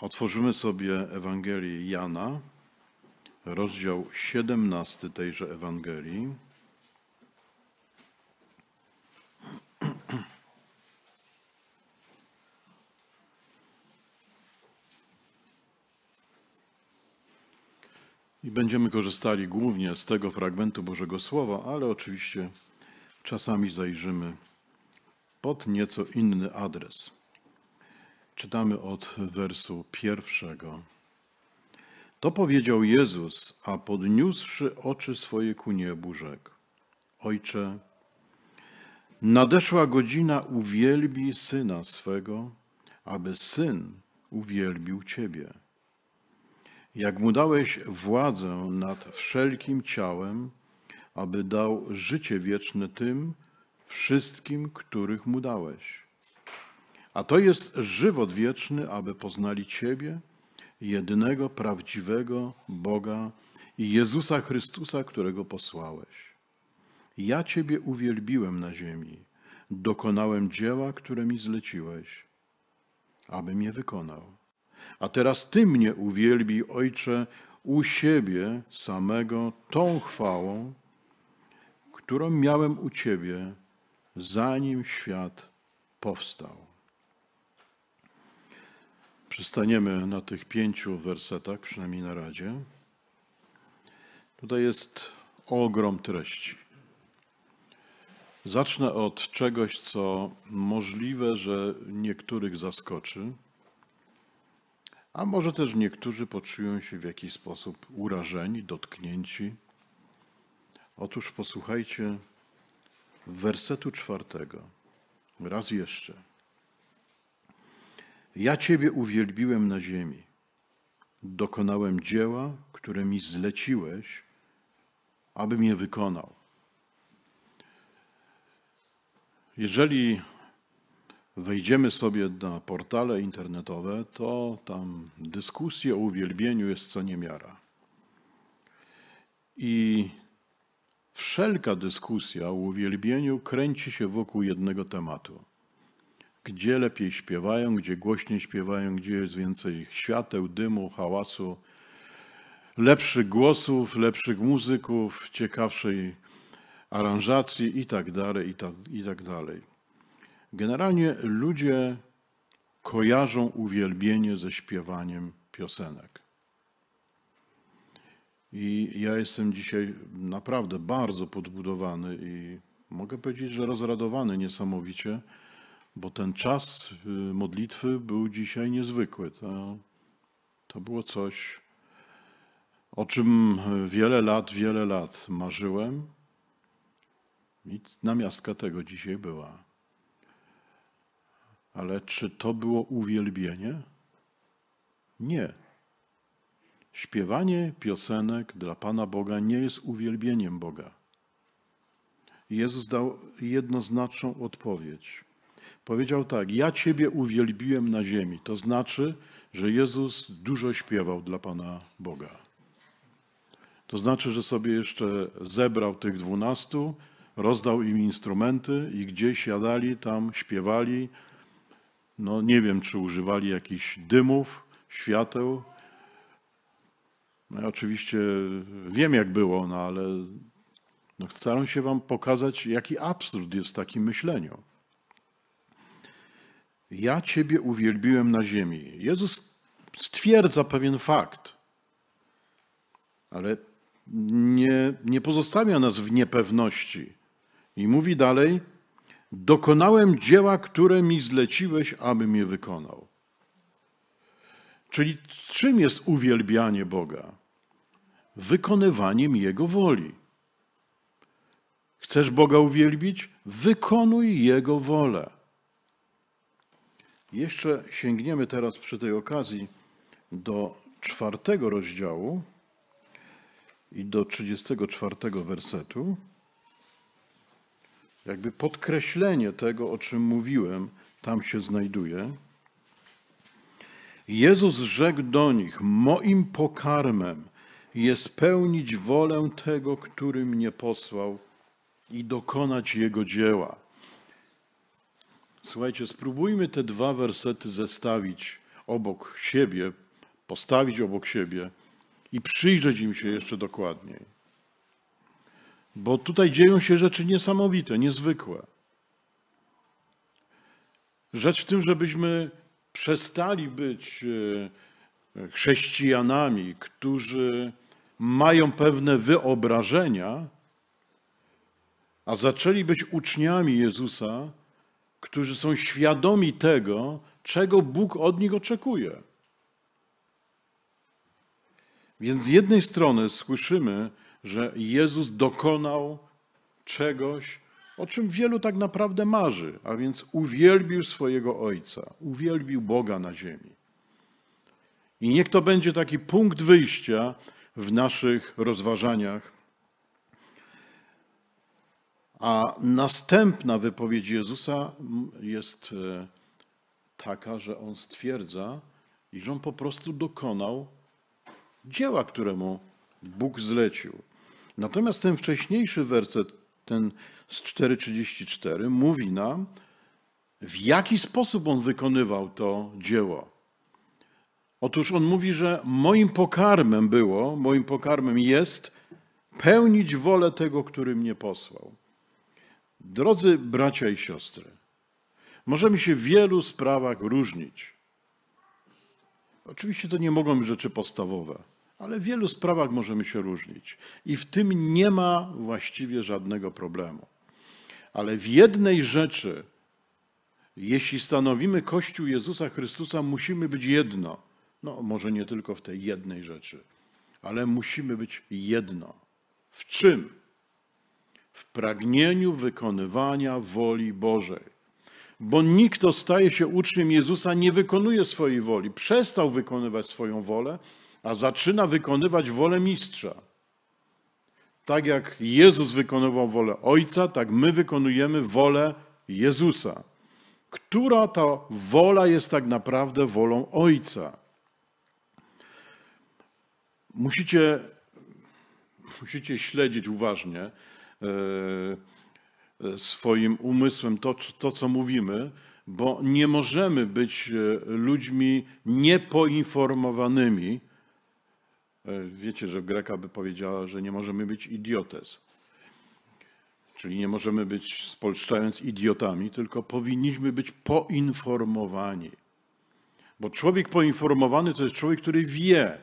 Otworzymy sobie Ewangelię Jana, rozdział 17 tejże Ewangelii. I będziemy korzystali głównie z tego fragmentu Bożego Słowa, ale oczywiście czasami zajrzymy pod nieco inny adres. Czytamy od wersu pierwszego. To powiedział Jezus, a podniósłszy oczy swoje ku niebu, rzekł: Ojcze, nadeszła godzina uwielbi syna swego, aby syn uwielbił Ciebie. Jak mu dałeś władzę nad wszelkim ciałem, aby dał życie wieczne tym wszystkim, których mu dałeś a to jest żywot wieczny, aby poznali Ciebie, jedynego prawdziwego Boga i Jezusa Chrystusa, którego posłałeś. Ja Ciebie uwielbiłem na ziemi, dokonałem dzieła, które mi zleciłeś, abym je wykonał. A teraz Ty mnie uwielbi, Ojcze, u siebie samego tą chwałą, którą miałem u Ciebie, zanim świat powstał. Przystaniemy na tych pięciu wersetach, przynajmniej na radzie. Tutaj jest ogrom treści. Zacznę od czegoś, co możliwe, że niektórych zaskoczy, a może też niektórzy poczują się w jakiś sposób urażeni, dotknięci. Otóż posłuchajcie wersetu czwartego. Raz jeszcze. Ja Ciebie uwielbiłem na ziemi. Dokonałem dzieła, które mi zleciłeś, abym je wykonał. Jeżeli wejdziemy sobie na portale internetowe, to tam dyskusja o uwielbieniu jest co niemiara. I wszelka dyskusja o uwielbieniu kręci się wokół jednego tematu – gdzie lepiej śpiewają, gdzie głośniej śpiewają, gdzie jest więcej świateł, dymu, hałasu, lepszych głosów, lepszych muzyków, ciekawszej aranżacji itd. Tak itd. Tak, tak Generalnie ludzie kojarzą uwielbienie ze śpiewaniem piosenek. I ja jestem dzisiaj naprawdę bardzo podbudowany i mogę powiedzieć, że rozradowany niesamowicie bo ten czas y, modlitwy był dzisiaj niezwykły. To, to było coś, o czym wiele lat, wiele lat marzyłem i namiastka tego dzisiaj była. Ale czy to było uwielbienie? Nie. Śpiewanie piosenek dla Pana Boga nie jest uwielbieniem Boga. Jezus dał jednoznaczną odpowiedź. Powiedział tak: Ja Ciebie uwielbiłem na ziemi. To znaczy, że Jezus dużo śpiewał dla Pana Boga. To znaczy, że sobie jeszcze zebrał tych dwunastu, rozdał im instrumenty i gdzieś jadali, tam śpiewali. No nie wiem, czy używali jakichś dymów, świateł. No ja oczywiście wiem, jak było, no ale no, staram się wam pokazać, jaki absurd jest w takim myśleniu. Ja Ciebie uwielbiłem na ziemi. Jezus stwierdza pewien fakt, ale nie, nie pozostawia nas w niepewności. I mówi dalej: Dokonałem dzieła, które mi zleciłeś, abym je wykonał. Czyli czym jest uwielbianie Boga? Wykonywaniem Jego woli. Chcesz Boga uwielbić? Wykonuj Jego wolę. Jeszcze sięgniemy teraz przy tej okazji do czwartego rozdziału i do 34 wersetu. Jakby podkreślenie tego, o czym mówiłem, tam się znajduje. Jezus rzekł do nich: Moim pokarmem jest pełnić wolę tego, który mnie posłał i dokonać jego dzieła. Słuchajcie, spróbujmy te dwa wersety zestawić obok siebie, postawić obok siebie i przyjrzeć im się jeszcze dokładniej. Bo tutaj dzieją się rzeczy niesamowite, niezwykłe. Rzecz w tym, żebyśmy przestali być e, chrześcijanami, którzy mają pewne wyobrażenia, a zaczęli być uczniami Jezusa, którzy są świadomi tego, czego Bóg od nich oczekuje. Więc z jednej strony słyszymy, że Jezus dokonał czegoś, o czym wielu tak naprawdę marzy, a więc uwielbił swojego Ojca, uwielbił Boga na ziemi. I niech to będzie taki punkt wyjścia w naszych rozważaniach a następna wypowiedź Jezusa jest e, taka, że on stwierdza, iż on po prostu dokonał dzieła, któremu Bóg zlecił. Natomiast ten wcześniejszy werset, ten z 4:34, mówi nam, w jaki sposób on wykonywał to dzieło. Otóż on mówi, że moim pokarmem było, moim pokarmem jest pełnić wolę tego, który mnie posłał. Drodzy bracia i siostry, możemy się w wielu sprawach różnić. Oczywiście to nie mogą być rzeczy podstawowe, ale w wielu sprawach możemy się różnić i w tym nie ma właściwie żadnego problemu. Ale w jednej rzeczy, jeśli stanowimy Kościół Jezusa Chrystusa, musimy być jedno. No, może nie tylko w tej jednej rzeczy, ale musimy być jedno. W czym? w pragnieniu wykonywania woli Bożej. Bo nikt, kto staje się uczniem Jezusa, nie wykonuje swojej woli. Przestał wykonywać swoją wolę, a zaczyna wykonywać wolę mistrza. Tak jak Jezus wykonywał wolę Ojca, tak my wykonujemy wolę Jezusa. Która ta wola jest tak naprawdę wolą Ojca? Musicie, musicie śledzić uważnie, E, e, swoim umysłem to, to co mówimy, bo nie możemy być e, ludźmi niepoinformowanymi. Wiecie, że Greka by powiedziała, że nie możemy być idiotes. Czyli nie możemy być, spolszczając, idiotami, tylko powinniśmy być poinformowani. Bo człowiek poinformowany to jest człowiek, który wie.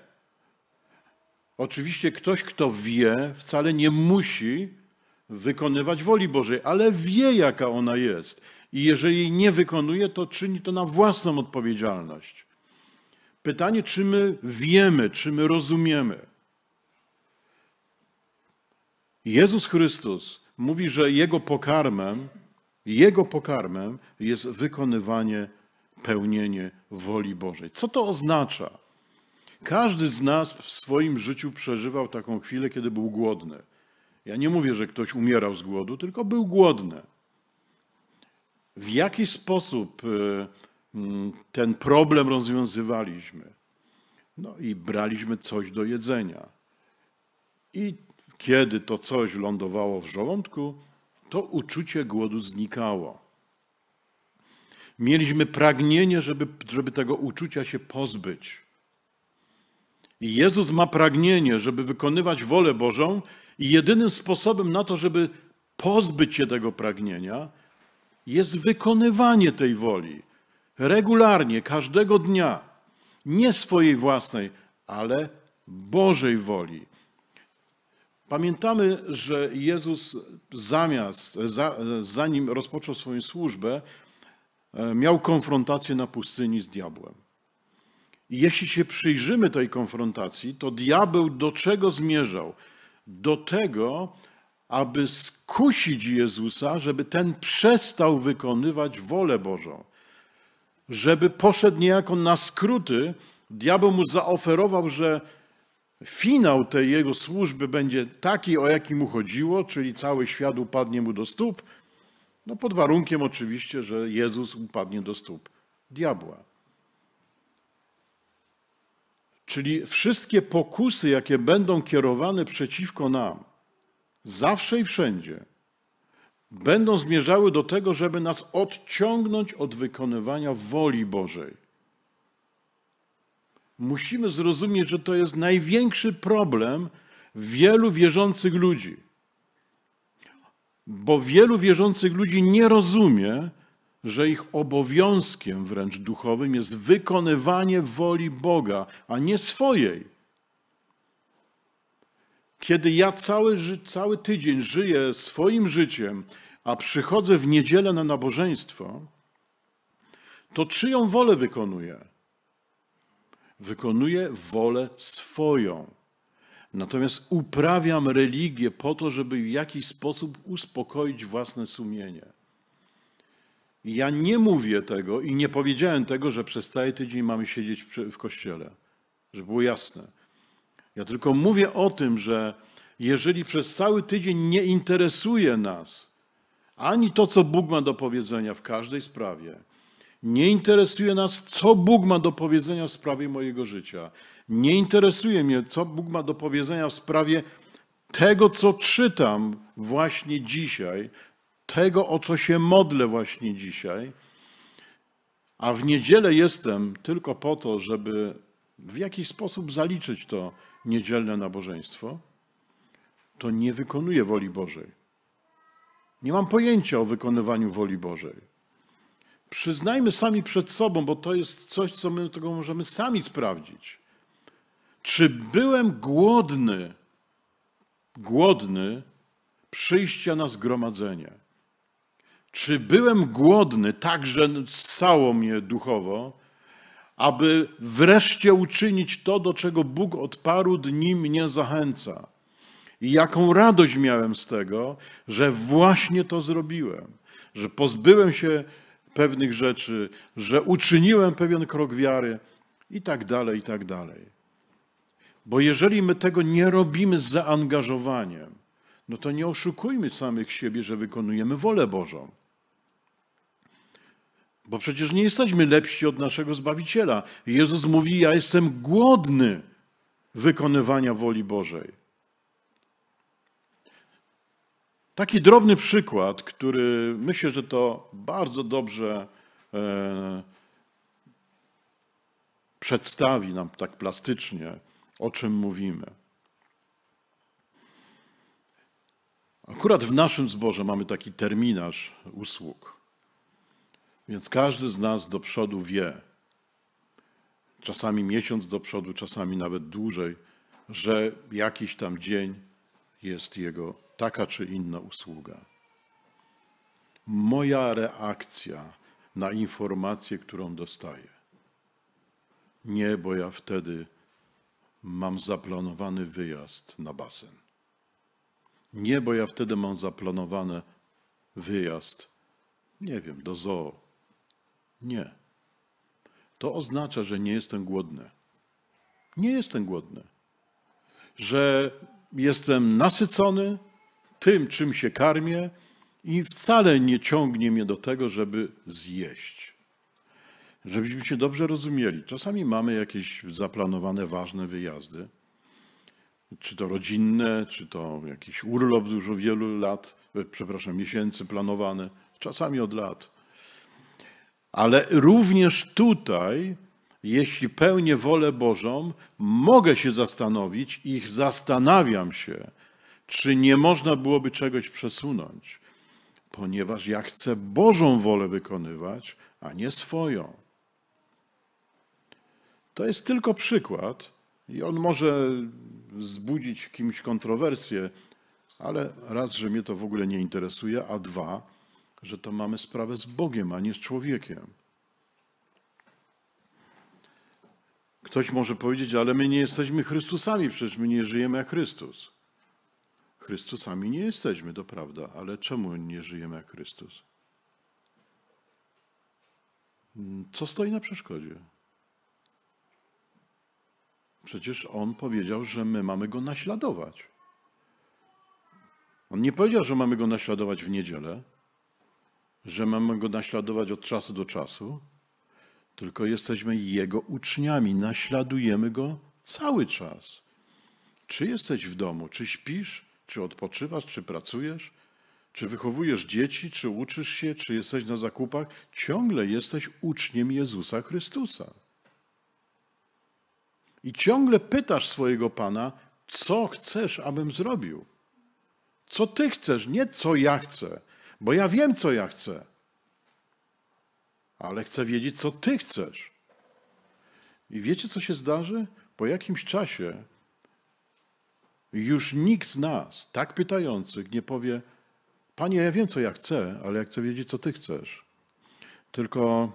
Oczywiście ktoś, kto wie, wcale nie musi wykonywać woli Bożej, ale wie, jaka ona jest. I jeżeli jej nie wykonuje, to czyni to na własną odpowiedzialność. Pytanie, czy my wiemy, czy my rozumiemy. Jezus Chrystus mówi, że jego pokarmem, jego pokarmem jest wykonywanie, pełnienie woli Bożej. Co to oznacza? Każdy z nas w swoim życiu przeżywał taką chwilę, kiedy był głodny. Ja nie mówię, że ktoś umierał z głodu, tylko był głodny. W jaki sposób y, mm, ten problem rozwiązywaliśmy? No i braliśmy coś do jedzenia. I kiedy to coś lądowało w żołądku, to uczucie głodu znikało. Mieliśmy pragnienie, żeby, żeby tego uczucia się pozbyć. I Jezus ma pragnienie, żeby wykonywać wolę Bożą i jedynym sposobem na to, żeby pozbyć się tego pragnienia, jest wykonywanie tej woli regularnie, każdego dnia. Nie swojej własnej, ale Bożej woli. Pamiętamy, że Jezus zamiast, za, zanim rozpoczął swoją służbę, e, miał konfrontację na pustyni z diabłem. Jeśli się przyjrzymy tej konfrontacji, to diabeł do czego zmierzał? do tego, aby skusić Jezusa, żeby ten przestał wykonywać wolę Bożą, żeby poszedł niejako na skróty. Diabeł mu zaoferował, że finał tej jego służby będzie taki, o jaki mu chodziło, czyli cały świat upadnie mu do stóp, no pod warunkiem oczywiście, że Jezus upadnie do stóp diabła. Czyli wszystkie pokusy, jakie będą kierowane przeciwko nam, zawsze i wszędzie, będą zmierzały do tego, żeby nas odciągnąć od wykonywania woli Bożej. Musimy zrozumieć, że to jest największy problem wielu wierzących ludzi. Bo wielu wierzących ludzi nie rozumie, że ich obowiązkiem wręcz duchowym jest wykonywanie woli Boga, a nie swojej. Kiedy ja cały, cały tydzień żyję swoim życiem, a przychodzę w niedzielę na nabożeństwo, to czyją wolę wykonuję? Wykonuję wolę swoją. Natomiast uprawiam religię po to, żeby w jakiś sposób uspokoić własne sumienie. Ja nie mówię tego i nie powiedziałem tego, że przez cały tydzień mamy siedzieć w, kościele, żeby było jasne. Ja tylko mówię o tym, że jeżeli przez cały tydzień nie interesuje nas ani to, co Bóg ma do powiedzenia w każdej sprawie, nie interesuje nas, co Bóg ma do powiedzenia w sprawie mojego życia, nie interesuje mnie, co Bóg ma do powiedzenia w sprawie tego, co czytam właśnie dzisiaj tego, o co się modlę właśnie dzisiaj, a w niedzielę jestem tylko po to, żeby w jakiś sposób zaliczyć to niedzielne nabożeństwo, to nie wykonuję woli Bożej. Nie mam pojęcia o wykonywaniu woli Bożej. Przyznajmy sami przed sobą, bo to jest coś, co my tego możemy sami sprawdzić. Czy byłem głodny, głodny przyjścia na zgromadzenie? Czy byłem głodny tak, że ssało mnie duchowo, aby wreszcie uczynić to, do czego Bóg od paru dni mnie zachęca? I jaką radość miałem z tego, że właśnie to zrobiłem, że pozbyłem się pewnych rzeczy, że uczyniłem pewien krok wiary i tak dalej, i tak dalej. Bo jeżeli my tego nie robimy z zaangażowaniem, no to nie oszukujmy samych siebie, że wykonujemy wolę Bożą. Bo przecież nie jesteśmy lepsi od naszego Zbawiciela. Jezus mówi: Ja jestem głodny wykonywania woli Bożej. Taki drobny przykład, który myślę, że to bardzo dobrze e, przedstawi nam tak plastycznie, o czym mówimy. Akurat w naszym zborze mamy taki terminarz usług. Więc każdy z nas do przodu wie, czasami miesiąc do przodu, czasami nawet dłużej, że jakiś tam dzień jest jego taka czy inna usługa. Moja reakcja na informację, którą dostaję. Nie, bo ja wtedy mam zaplanowany wyjazd na basen. Nie, bo ja wtedy mam zaplanowany wyjazd, nie wiem, do zoo nie. To oznacza, że nie jestem głodny. Nie jestem głodny. Że jestem nasycony tym, czym się karmię, i wcale nie ciągnie mnie do tego, żeby zjeść. Żebyśmy się dobrze rozumieli. Czasami mamy jakieś zaplanowane ważne wyjazdy, czy to rodzinne, czy to jakiś urlop dużo wielu lat, e, przepraszam, miesięcy planowany, czasami od lat. Ale również tutaj, jeśli pełnię wolę Bożą, mogę się zastanowić i zastanawiam się, czy nie można byłoby czegoś przesunąć, ponieważ ja chcę Bożą wolę wykonywać, a nie swoją. To jest tylko przykład i on może wzbudzić kimś kontrowersję, ale raz, że mnie to w ogóle nie interesuje, a dwa, że to mamy sprawę z Bogiem, a nie z człowiekiem. Ktoś może powiedzieć, ale my nie jesteśmy Chrystusami, przecież my nie żyjemy jak Chrystus. Chrystusami nie jesteśmy, to prawda, ale czemu nie żyjemy jak Chrystus? Co stoi na przeszkodzie? Przecież on powiedział, że my mamy go naśladować. On nie powiedział, że mamy go naśladować w niedzielę że mamy go naśladować od czasu do czasu, tylko jesteśmy jego uczniami, naśladujemy go cały czas. Czy jesteś w domu, czy śpisz, czy odpoczywasz, czy pracujesz, czy wychowujesz dzieci, czy uczysz się, czy jesteś na zakupach, ciągle jesteś uczniem Jezusa Chrystusa. I ciągle pytasz swojego Pana, co chcesz, abym zrobił. Co ty chcesz, nie co ja chcę. Bo ja wiem, co ja chcę, ale chcę wiedzieć, co Ty chcesz. I wiecie, co się zdarzy? Po jakimś czasie już nikt z nas, tak pytających, nie powie: Panie, ja wiem, co ja chcę, ale ja chcę wiedzieć, co Ty chcesz. Tylko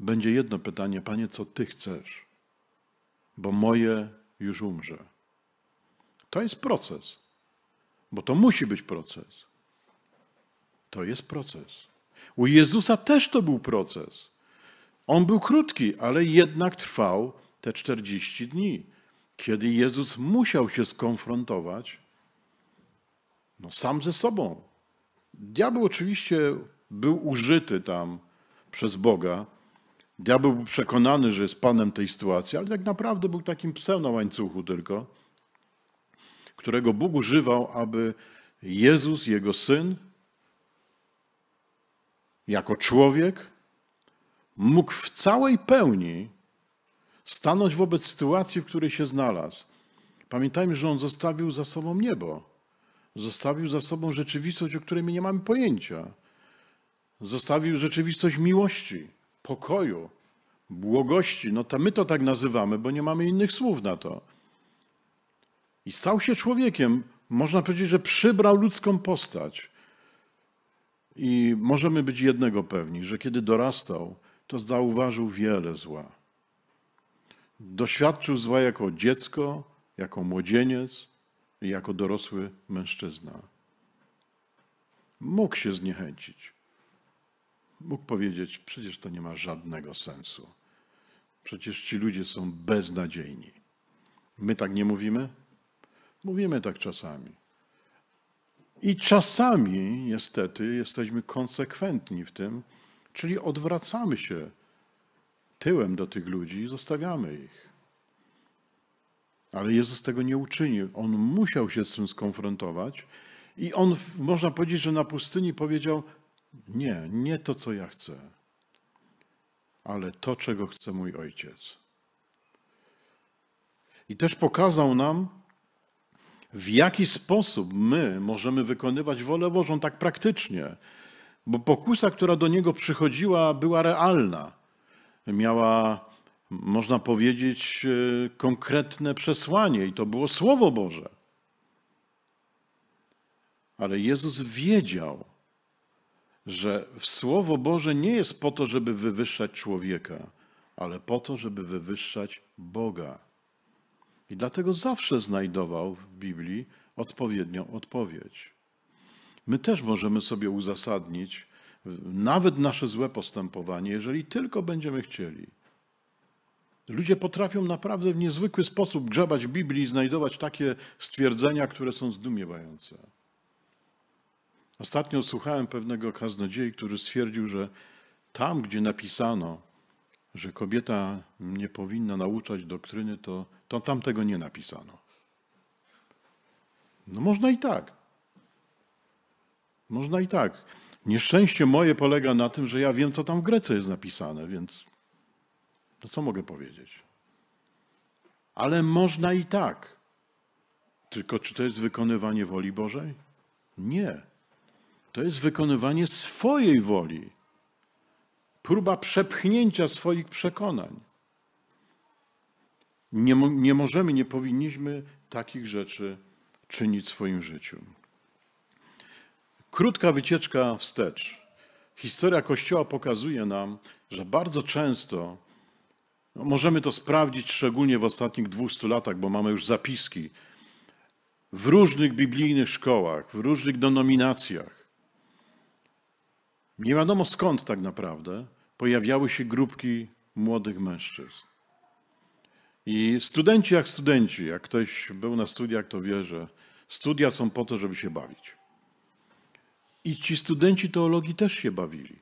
będzie jedno pytanie: Panie, co Ty chcesz? Bo moje już umrze. To jest proces, bo to musi być proces. To jest proces. U Jezusa też to był proces. On był krótki, ale jednak trwał te 40 dni, kiedy Jezus musiał się skonfrontować no, sam ze sobą. Diabeł oczywiście był użyty tam przez Boga. Diabeł był przekonany, że jest panem tej sytuacji, ale tak naprawdę był takim psem na łańcuchu tylko, którego Bóg używał, aby Jezus, jego syn, jako człowiek mógł w całej pełni stanąć wobec sytuacji, w której się znalazł. Pamiętajmy, że on zostawił za sobą niebo, zostawił za sobą rzeczywistość, o której my nie mamy pojęcia. Zostawił rzeczywistość miłości, pokoju, błogości. No to my to tak nazywamy, bo nie mamy innych słów na to. I stał się człowiekiem, można powiedzieć, że przybrał ludzką postać. I możemy być jednego pewni, że kiedy dorastał, to zauważył wiele zła. Doświadczył zła jako dziecko, jako młodzieniec i jako dorosły mężczyzna. Mógł się zniechęcić. Mógł powiedzieć: Przecież to nie ma żadnego sensu. Przecież ci ludzie są beznadziejni. My tak nie mówimy? Mówimy tak czasami. I czasami, niestety, jesteśmy konsekwentni w tym, czyli odwracamy się tyłem do tych ludzi i zostawiamy ich. Ale Jezus tego nie uczynił. On musiał się z tym skonfrontować i on, można powiedzieć, że na pustyni powiedział: Nie, nie to, co ja chcę, ale to, czego chce mój ojciec. I też pokazał nam, w jaki sposób my możemy wykonywać wolę Bożą tak praktycznie. Bo pokusa, która do niego przychodziła, była realna. Miała, można powiedzieć, e, konkretne przesłanie i to było Słowo Boże. Ale Jezus wiedział, że Słowo Boże nie jest po to, żeby wywyższać człowieka, ale po to, żeby wywyższać Boga. I dlatego zawsze znajdował w Biblii odpowiednią odpowiedź. My też możemy sobie uzasadnić nawet nasze złe postępowanie, jeżeli tylko będziemy chcieli. Ludzie potrafią naprawdę w niezwykły sposób grzebać w Biblii i znajdować takie stwierdzenia, które są zdumiewające. Ostatnio słuchałem pewnego kaznodziei, który stwierdził, że tam, gdzie napisano, że kobieta nie powinna nauczać doktryny, to, to tam tego nie napisano. No można i tak. Można i tak. Nieszczęście moje polega na tym, że ja wiem, co tam w Grece jest napisane, więc no co mogę powiedzieć? Ale można i tak. Tylko czy to jest wykonywanie woli Bożej? Nie. To jest wykonywanie swojej woli próba przepchnięcia swoich przekonań. Nie, nie możemy, nie powinniśmy takich rzeczy czynić w swoim życiu. Krótka wycieczka wstecz. Historia Kościoła pokazuje nam, że bardzo często no możemy to sprawdzić, szczególnie w ostatnich 200 latach, bo mamy już zapiski w różnych biblijnych szkołach, w różnych denominacjach. Nie wiadomo skąd tak naprawdę, pojawiały się grupki młodych mężczyzn. I studenci jak studenci, jak ktoś był na studiach, to wie, że studia są po to, żeby się bawić. I ci studenci teologii też się bawili.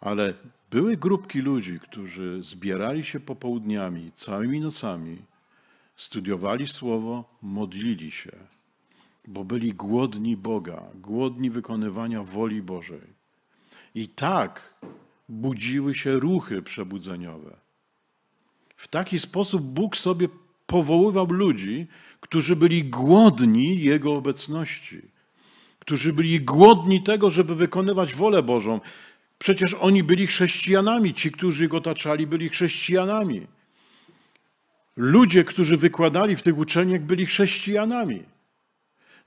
Ale były grupki ludzi, którzy zbierali się popołudniami, całymi nocami, studiowali słowo, modlili się, bo byli głodni Boga, głodni wykonywania woli Bożej. I tak budziły się ruchy przebudzeniowe. W taki sposób Bóg sobie powoływał ludzi, którzy byli głodni Jego obecności, którzy byli głodni tego, żeby wykonywać wolę Bożą. Przecież oni byli chrześcijanami, ci, którzy go otaczali, byli chrześcijanami. Ludzie, którzy wykładali w tych uczelniach, byli chrześcijanami.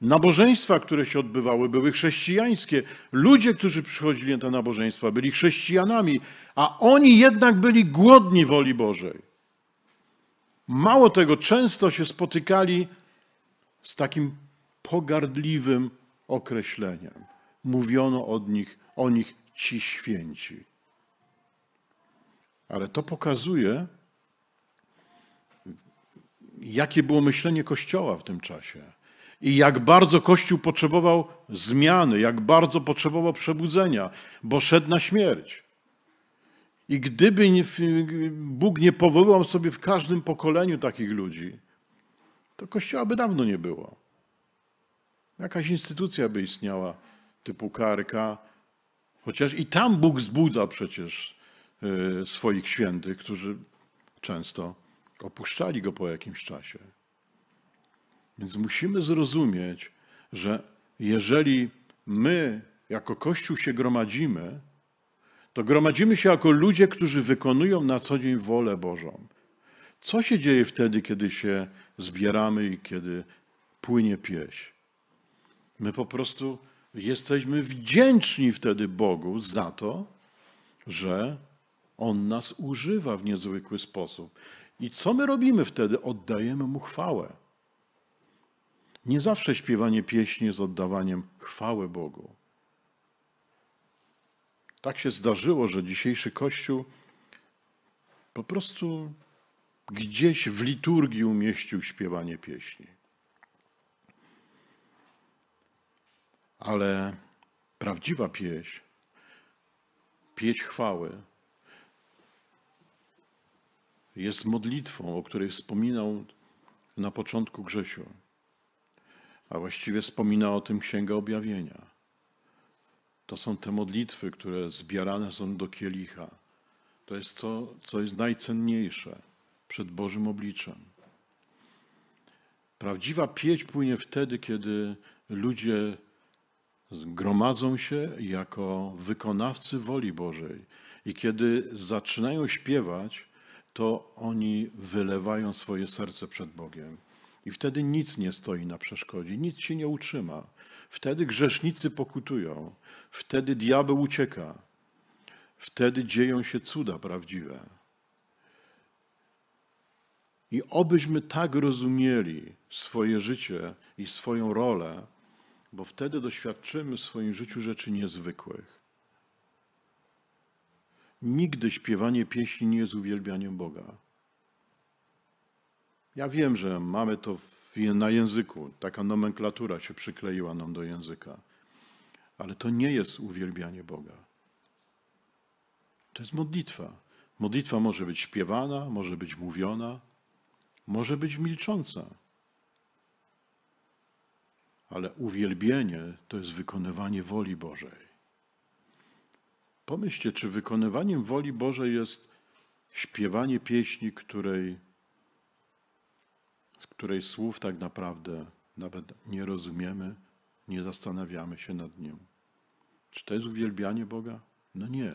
Nabożeństwa, które się odbywały, były chrześcijańskie. Ludzie, którzy przychodzili na te nabożeństwa, byli chrześcijanami, a oni jednak byli głodni woli Bożej. Mało tego, często się spotykali z takim pogardliwym określeniem. Mówiono od nich, o nich ci święci. Ale to pokazuje, jakie było myślenie Kościoła w tym czasie i jak bardzo Kościół potrzebował zmiany, jak bardzo potrzebował przebudzenia, bo szedł na śmierć. I gdyby Bóg nie powołał sobie w każdym pokoleniu takich ludzi, to Kościoła by dawno nie było. Jakaś instytucja by istniała, typu karka, chociaż i tam Bóg zbudza przecież y, swoich świętych, którzy często opuszczali go po jakimś czasie. Więc musimy zrozumieć, że jeżeli my jako Kościół się gromadzimy, to gromadzimy się jako ludzie, którzy wykonują na co dzień wolę Bożą. Co się dzieje wtedy, kiedy się zbieramy i kiedy płynie pieśń? My po prostu jesteśmy wdzięczni wtedy Bogu za to, że On nas używa w niezwykły sposób. I co my robimy wtedy? Oddajemy Mu chwałę. Nie zawsze śpiewanie pieśni jest oddawaniem chwały Bogu. Tak się zdarzyło, że dzisiejszy Kościół po prostu gdzieś w liturgii umieścił śpiewanie pieśni. Ale prawdziwa pieśń, pieśń chwały, jest modlitwą, o której wspominał na początku Grzesiu a właściwie wspomina o tym Księga Objawienia. To są te modlitwy, które zbierane są do kielicha. To jest to, co jest najcenniejsze przed Bożym obliczem. Prawdziwa pieć płynie wtedy, kiedy ludzie gromadzą się jako wykonawcy woli Bożej i kiedy zaczynają śpiewać, to oni wylewają swoje serce przed Bogiem. I wtedy nic nie stoi na przeszkodzie, nic się nie utrzyma. Wtedy grzesznicy pokutują, wtedy diabeł ucieka, wtedy dzieją się cuda prawdziwe. I obyśmy tak rozumieli swoje życie i swoją rolę, bo wtedy doświadczymy w swoim życiu rzeczy niezwykłych. Nigdy śpiewanie pieśni nie jest uwielbianiem Boga. Ja wiem, że mamy to w, na języku, taka nomenklatura się przykleiła nam do języka, ale to nie jest uwielbianie Boga. To jest modlitwa. Modlitwa może być śpiewana, może być mówiona, może być milcząca. Ale uwielbienie to jest wykonywanie woli Bożej. Pomyślcie, czy wykonywaniem woli Bożej jest śpiewanie pieśni, której z której słów tak naprawdę nawet nie rozumiemy, nie zastanawiamy się nad nią. Czy to jest uwielbianie Boga? No nie.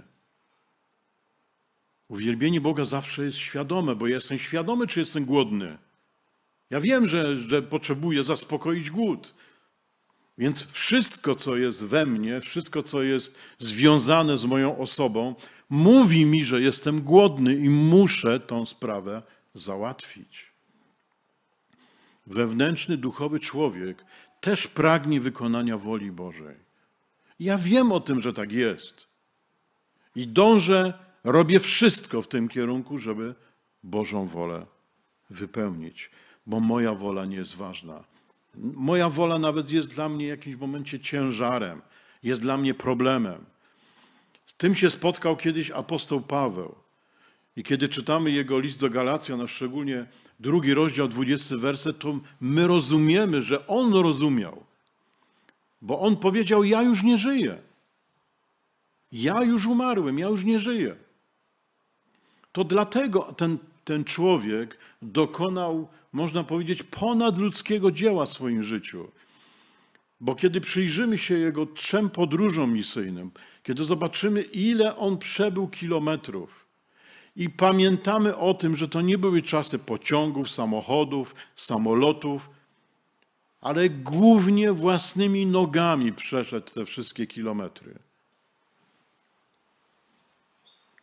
Uwielbienie Boga zawsze jest świadome, bo ja jestem świadomy, czy jestem głodny. Ja wiem, że, że potrzebuję zaspokoić głód. Więc wszystko, co jest we mnie, wszystko, co jest związane z moją osobą, mówi mi, że jestem głodny i muszę tą sprawę załatwić wewnętrzny, duchowy człowiek też pragnie wykonania woli Bożej. Ja wiem o tym, że tak jest. I dążę, robię wszystko w tym kierunku, żeby Bożą wolę wypełnić, bo moja wola nie jest ważna. Moja wola nawet jest dla mnie w jakimś momencie ciężarem, jest dla mnie problemem. Z tym się spotkał kiedyś apostoł Paweł. I kiedy czytamy jego list do Galacjan, no a szczególnie drugi rozdział, dwudziesty werset, to my rozumiemy, że On rozumiał. Bo On powiedział, ja już nie żyję. Ja już umarłem, ja już nie żyję. To dlatego ten, ten człowiek dokonał, można powiedzieć, ponadludzkiego dzieła w swoim życiu. Bo kiedy przyjrzymy się jego trzem podróżom misyjnym, kiedy zobaczymy, ile on przebył kilometrów, i pamiętamy o tym, że to nie były czasy pociągów, samochodów, samolotów, ale głównie własnymi nogami przeszedł te wszystkie kilometry.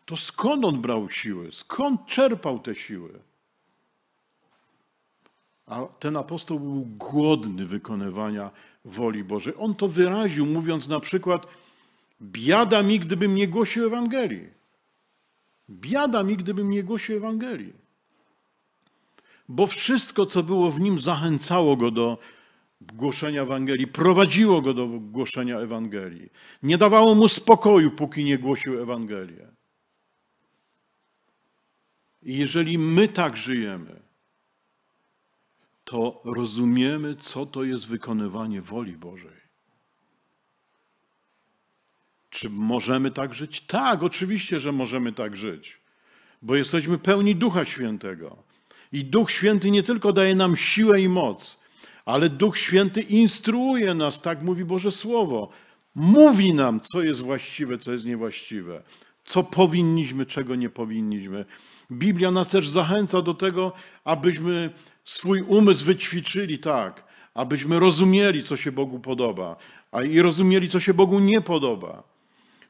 To skąd on brał siły? Skąd czerpał te siły? A ten apostoł był głodny wykonywania woli Bożej. On to wyraził, mówiąc na przykład: Biada mi, gdybym nie głosił Ewangelii. Biada mi, gdybym nie głosił Ewangelii. Bo wszystko, co było w nim, zachęcało go do głoszenia Ewangelii, prowadziło go do głoszenia Ewangelii. Nie dawało mu spokoju, póki nie głosił Ewangelię. I jeżeli my tak żyjemy, to rozumiemy, co to jest wykonywanie woli Bożej. Czy możemy tak żyć? Tak, oczywiście, że możemy tak żyć, bo jesteśmy pełni Ducha Świętego. I Duch Święty nie tylko daje nam siłę i moc, ale Duch Święty instruuje nas, tak mówi Boże Słowo. Mówi nam, co jest właściwe, co jest niewłaściwe, co powinniśmy, czego nie powinniśmy. Biblia nas też zachęca do tego, abyśmy swój umysł wyćwiczyli tak, abyśmy rozumieli, co się Bogu podoba, a i rozumieli, co się Bogu nie podoba.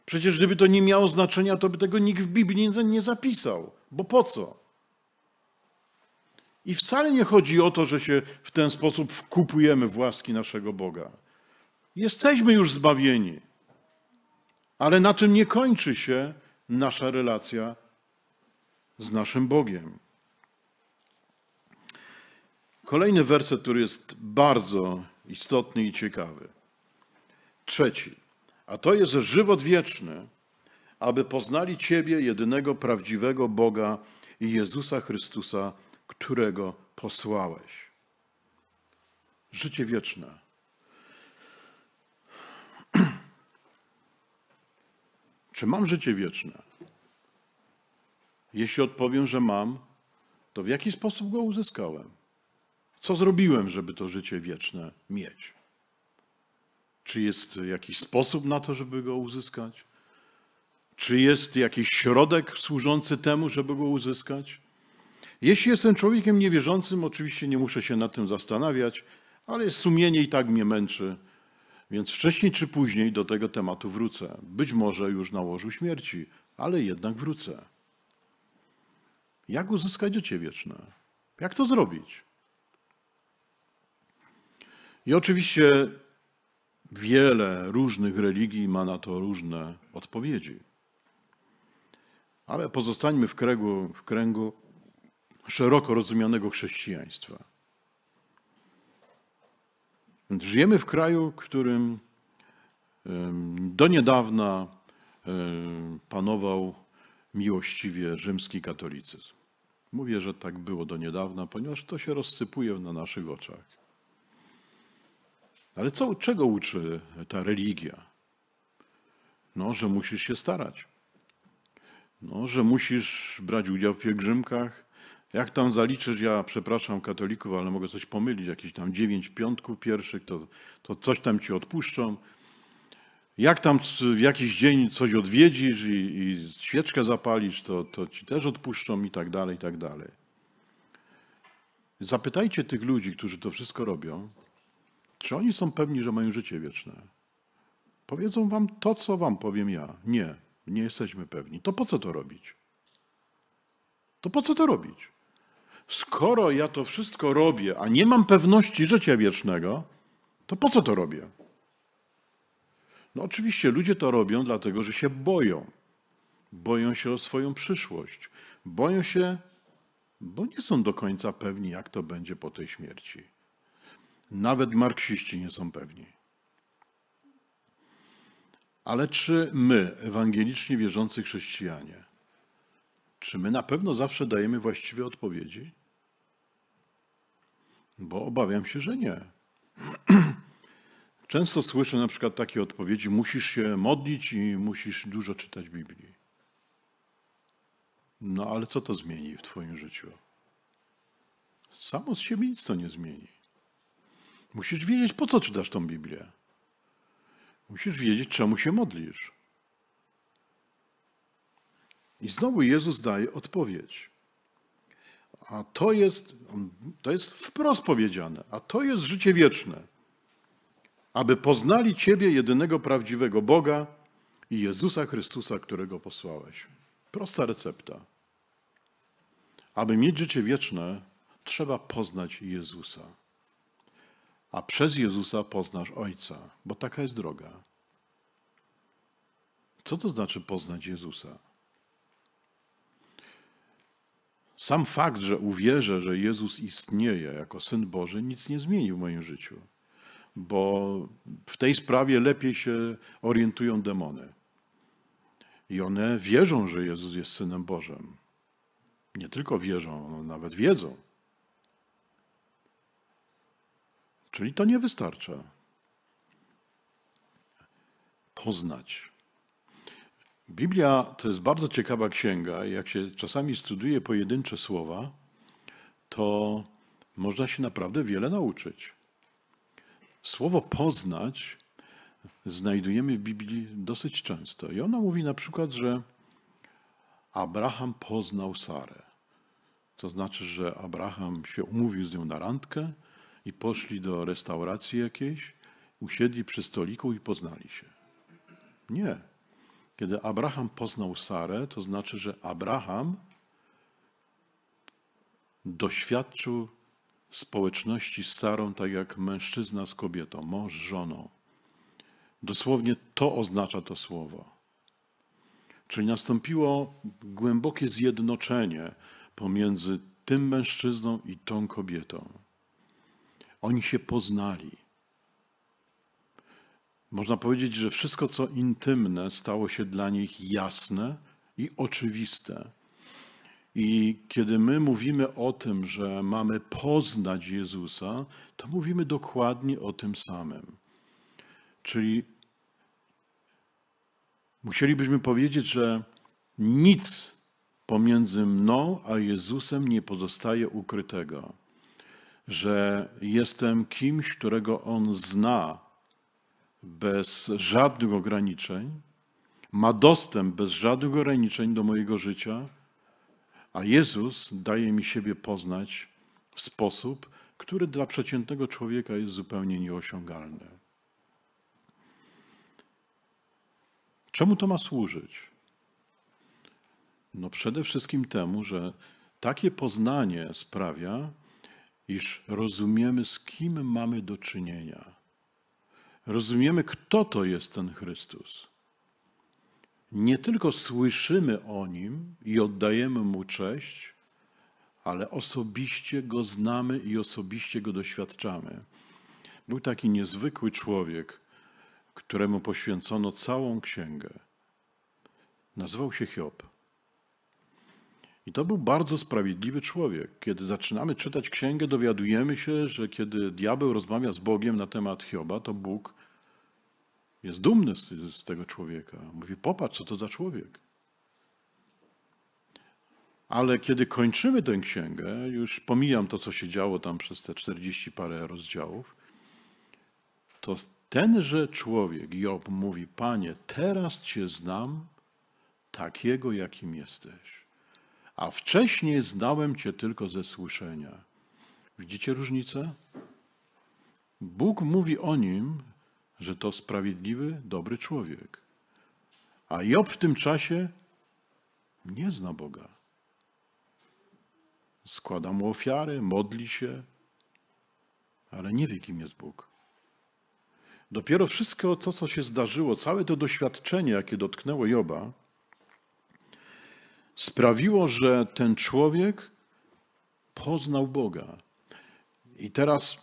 Przecież gdyby to nie miało znaczenia, to by tego nikt w Biblii nie zapisał. Bo po co? I wcale nie chodzi o to, że się w ten sposób wkupujemy w łaski naszego Boga. Jesteśmy już zbawieni. Ale na tym nie kończy się nasza relacja z naszym Bogiem. Kolejny werset, który jest bardzo istotny i ciekawy. Trzeci. A to jest żywot wieczny, aby poznali Ciebie, jedynego prawdziwego Boga i Jezusa Chrystusa, którego posłałeś. Życie wieczne. Czy mam życie wieczne? Jeśli odpowiem, że mam, to w jaki sposób go uzyskałem? Co zrobiłem, żeby to życie wieczne mieć? Czy jest jakiś sposób na to, żeby go uzyskać? Czy jest jakiś środek służący temu, żeby go uzyskać? Jeśli jestem człowiekiem niewierzącym, oczywiście nie muszę się nad tym zastanawiać, ale sumienie i tak mnie męczy, więc wcześniej czy później do tego tematu wrócę. Być może już na łożu śmierci, ale jednak wrócę. Jak uzyskać życie wieczne? Jak to zrobić? I oczywiście Wiele różnych religii ma na to różne odpowiedzi. Ale pozostańmy w kręgu, w kręgu szeroko rozumianego chrześcijaństwa. Żyjemy w kraju, którym do niedawna panował miłościwie rzymski katolicyzm. Mówię, że tak było do niedawna, ponieważ to się rozsypuje na naszych oczach. Ale co, czego uczy ta religia? No, że musisz się starać. No, że musisz brać udział w pielgrzymkach. Jak tam zaliczysz, ja przepraszam katolików, ale mogę coś pomylić, jakieś tam dziewięć piątków pierwszych, to, to coś tam ci odpuszczą. Jak tam w jakiś dzień coś odwiedzisz i, i świeczkę zapalisz, to, to ci też odpuszczą i tak dalej, i tak dalej. Zapytajcie tych ludzi, którzy to wszystko robią, czy oni są pewni, że mają życie wieczne? Powiedzą wam to, co wam powiem ja. Nie, nie jesteśmy pewni. To po co to robić? To po co to robić? Skoro ja to wszystko robię, a nie mam pewności życia wiecznego, to po co to robię? No oczywiście ludzie to robią dlatego, że się boją. Boją się o swoją przyszłość. Boją się, bo nie są do końca pewni, jak to będzie po tej śmierci. Nawet marksiści nie są pewni. Ale czy my, ewangelicznie wierzący chrześcijanie, czy my na pewno zawsze dajemy właściwe odpowiedzi? Bo obawiam się, że nie. Często słyszę na przykład takie odpowiedzi: musisz się modlić i musisz dużo czytać Biblii. No ale co to zmieni w Twoim życiu? Samo z siebie nic to nie zmieni. Musisz wiedzieć, po co czytasz tą Biblię. Musisz wiedzieć, czemu się modlisz. I znowu Jezus daje odpowiedź. A to jest, to jest wprost powiedziane, a to jest życie wieczne. Aby poznali Ciebie, jedynego prawdziwego Boga i Jezusa Chrystusa, którego posłałeś. Prosta recepta. Aby mieć życie wieczne, trzeba poznać Jezusa a przez Jezusa poznasz Ojca, bo taka jest droga. Co to znaczy poznać Jezusa? Sam fakt, że uwierzę, że Jezus istnieje jako Syn Boży, nic nie zmieni w moim życiu, bo w tej sprawie lepiej się orientują demony. I one wierzą, że Jezus jest Synem Bożym. Nie tylko wierzą, nawet wiedzą. Czyli to nie wystarcza. Poznać. Biblia to jest bardzo ciekawa księga. Jak się czasami studiuje pojedyncze słowa, to można się naprawdę wiele nauczyć. Słowo poznać znajdujemy w Biblii dosyć często. I ono mówi na przykład, że Abraham poznał Sarę. To znaczy, że Abraham się umówił z nią na randkę i poszli do restauracji jakiejś, usiedli przy stoliku i poznali się. Nie. Kiedy Abraham poznał Sarę, to znaczy, że Abraham doświadczył społeczności z Sarą, tak jak mężczyzna z kobietą, mąż z żoną. Dosłownie to oznacza to słowo. Czyli nastąpiło głębokie zjednoczenie pomiędzy tym mężczyzną i tą kobietą. Oni się poznali. Można powiedzieć, że wszystko, co intymne, stało się dla nich jasne i oczywiste. I kiedy my mówimy o tym, że mamy poznać Jezusa, to mówimy dokładnie o tym samym. Czyli musielibyśmy powiedzieć, że nic pomiędzy mną a Jezusem nie pozostaje ukrytego że jestem kimś, którego On zna bez żadnych ograniczeń, ma dostęp bez żadnych ograniczeń do mojego życia, a Jezus daje mi siebie poznać w sposób, który dla przeciętnego człowieka jest zupełnie nieosiągalny. Czemu to ma służyć? No przede wszystkim temu, że takie poznanie sprawia, iż rozumiemy, z kim mamy do czynienia. Rozumiemy, kto to jest ten Chrystus. Nie tylko słyszymy o nim i oddajemy mu cześć, ale osobiście go znamy i osobiście go doświadczamy. Był taki niezwykły człowiek, któremu poświęcono całą księgę. Nazywał się Hiob. I to był bardzo sprawiedliwy człowiek. Kiedy zaczynamy czytać księgę, dowiadujemy się, że kiedy diabeł rozmawia z Bogiem na temat Hioba, to Bóg jest dumny z, z tego człowieka. Mówi: Popatrz, co to za człowiek. Ale kiedy kończymy tę księgę, już pomijam to, co się działo tam przez te 40 parę rozdziałów, to tenże człowiek, Job, mówi: Panie, teraz Cię znam takiego, jakim jesteś a wcześniej znałem Cię tylko ze słyszenia. Widzicie różnicę? Bóg mówi o nim, że to sprawiedliwy, dobry człowiek. A Job w tym czasie nie zna Boga. Składa mu ofiary, modli się, ale nie wie, kim jest Bóg. Dopiero wszystko to, co się zdarzyło, całe to doświadczenie, jakie dotknęło Joba, sprawiło, że ten człowiek poznał Boga. I teraz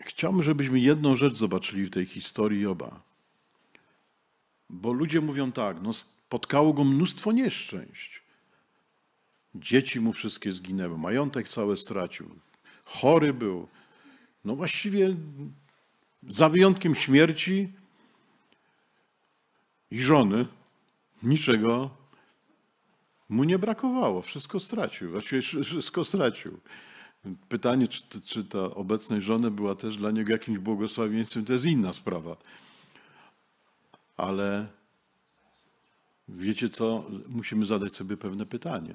chciałbym, żebyśmy jedną rzecz zobaczyli w tej historii Joba. Bo ludzie mówią tak, no spotkało go mnóstwo nieszczęść. Dzieci mu wszystkie zginęły, majątek cały stracił, chory był. No właściwie za wyjątkiem śmierci i żony niczego mu nie brakowało, wszystko stracił, właściwie wszystko stracił. Pytanie, czy, czy ta obecność żony była też dla niego jakimś błogosławieństwem, to jest inna sprawa. Ale wiecie co, musimy zadać sobie pewne pytanie.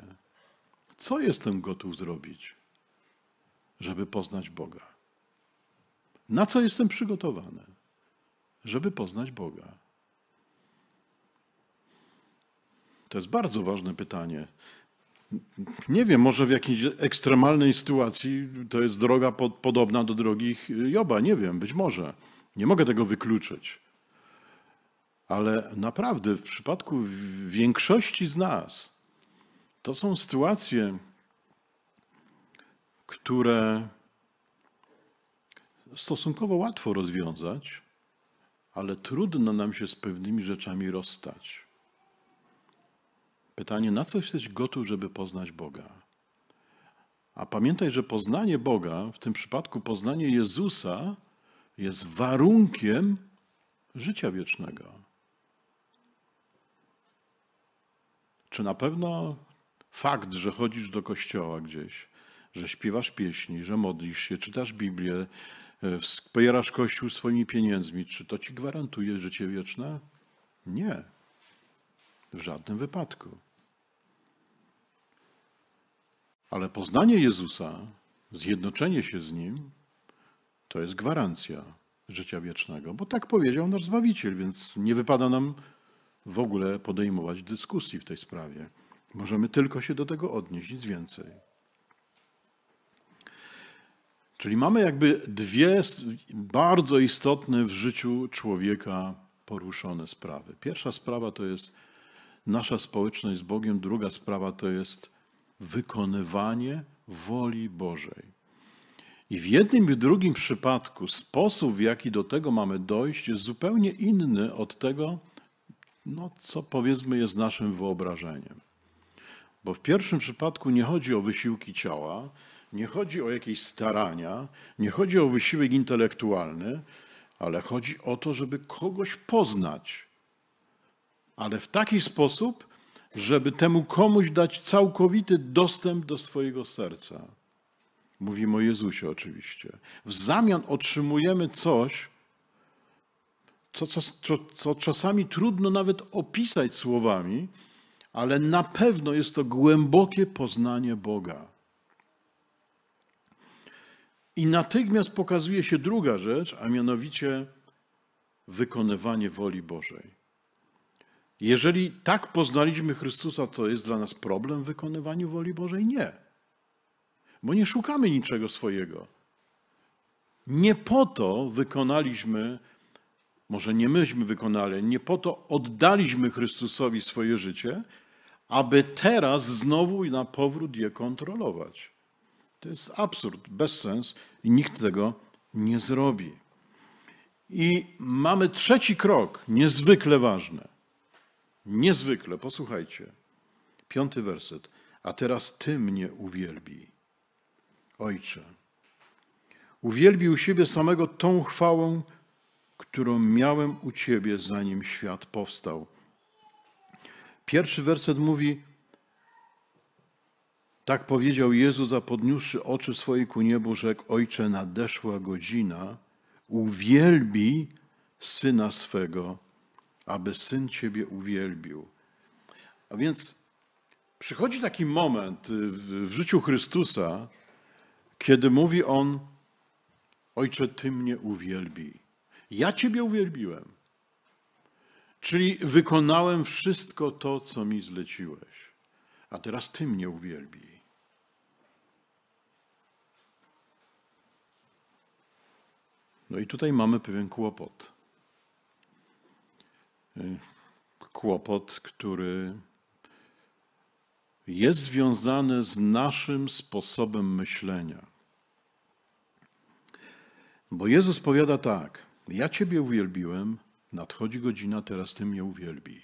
Co jestem gotów zrobić, żeby poznać Boga? Na co jestem przygotowany, żeby poznać Boga? To jest bardzo ważne pytanie. Nie wiem, może w jakiejś ekstremalnej sytuacji to jest droga pod, podobna do drogi Joba. Nie wiem, być może. Nie mogę tego wykluczyć. Ale naprawdę w przypadku większości z nas to są sytuacje, które stosunkowo łatwo rozwiązać, ale trudno nam się z pewnymi rzeczami rozstać. Pytanie, na co jesteś gotów, żeby poznać Boga? A pamiętaj, że poznanie Boga, w tym przypadku poznanie Jezusa, jest warunkiem życia wiecznego. Czy na pewno fakt, że chodzisz do kościoła gdzieś, że śpiewasz pieśni, że modlisz się, czytasz Biblię, e, wspierasz Kościół swoimi pieniędzmi, czy to ci gwarantuje życie wieczne? Nie. W żadnym wypadku. Ale poznanie Jezusa, zjednoczenie się z Nim, to jest gwarancja życia wiecznego, bo tak powiedział nasz Zbawiciel, więc nie wypada nam w ogóle podejmować dyskusji w tej sprawie. Możemy tylko się do tego odnieść, nic więcej. Czyli mamy jakby dwie bardzo istotne w życiu człowieka poruszone sprawy. Pierwsza sprawa to jest nasza społeczność z Bogiem, druga sprawa to jest wykonywanie woli Bożej. I w jednym i w drugim przypadku sposób, w jaki do tego mamy dojść, jest zupełnie inny od tego, no, co powiedzmy jest naszym wyobrażeniem. Bo w pierwszym przypadku nie chodzi o wysiłki ciała, nie chodzi o jakieś starania, nie chodzi o wysiłek intelektualny, ale chodzi o to, żeby kogoś poznać. Ale w taki sposób, żeby temu komuś dać całkowity dostęp do swojego serca. Mówimy o Jezusie oczywiście. W zamian otrzymujemy coś, co, co, co, co czasami trudno nawet opisać słowami, ale na pewno jest to głębokie poznanie Boga. I natychmiast pokazuje się druga rzecz, a mianowicie wykonywanie woli Bożej. Jeżeli tak poznaliśmy Chrystusa, to jest dla nas problem w wykonywaniu woli Bożej? Nie. Bo nie szukamy niczego swojego. Nie po to wykonaliśmy, może nie myśmy wykonali, nie po to oddaliśmy Chrystusowi swoje życie, aby teraz znowu i na powrót je kontrolować. To jest absurd, bez sens i nikt tego nie zrobi. I mamy trzeci krok, niezwykle ważny. Niezwykle, posłuchajcie. Piąty werset. A teraz Ty mnie uwielbi. Ojcze, uwielbił siebie samego tą chwałą, którą miałem u Ciebie, zanim świat powstał. Pierwszy werset mówi: Tak powiedział Jezus, a podniósłszy oczy swoje ku niebu, rzekł: Ojcze, nadeszła godzina, uwielbi syna swego aby Syn Ciebie uwielbił. A więc przychodzi taki moment w życiu Chrystusa, kiedy mówi On, Ojcze, Ty mnie uwielbi. Ja Ciebie uwielbiłem. Czyli wykonałem wszystko to, co mi zleciłeś. A teraz Ty mnie uwielbi. No i tutaj mamy pewien kłopot. Y, kłopot, który jest związany z naszym sposobem myślenia. Bo Jezus powiada tak: Ja Ciebie uwielbiłem, nadchodzi godzina, teraz Ty mnie uwielbi.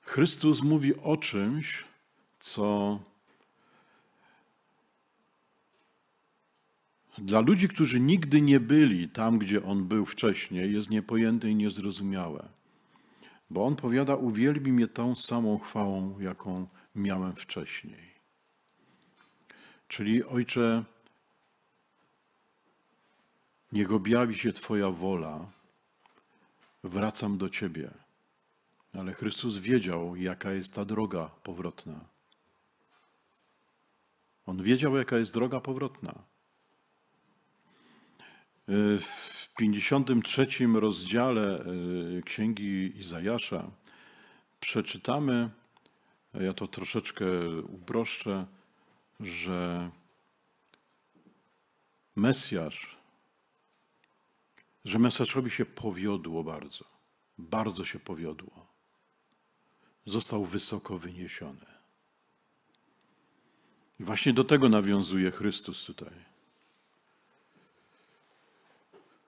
Chrystus mówi o czymś, co Dla ludzi, którzy nigdy nie byli tam, gdzie on był wcześniej, jest niepojęte i niezrozumiałe. Bo on powiada: Uwielbi mnie tą samą chwałą, jaką miałem wcześniej. Czyli ojcze, niech objawi się Twoja wola, wracam do Ciebie. Ale Chrystus wiedział, jaka jest ta droga powrotna. On wiedział, jaka jest droga powrotna. Y, w 53 rozdziale y, Księgi Izajasza przeczytamy, ja to troszeczkę uproszczę, że Mesjasz, że Mesjaszowi się powiodło bardzo, bardzo się powiodło. Został wysoko wyniesiony. Właśnie do tego nawiązuje Chrystus tutaj.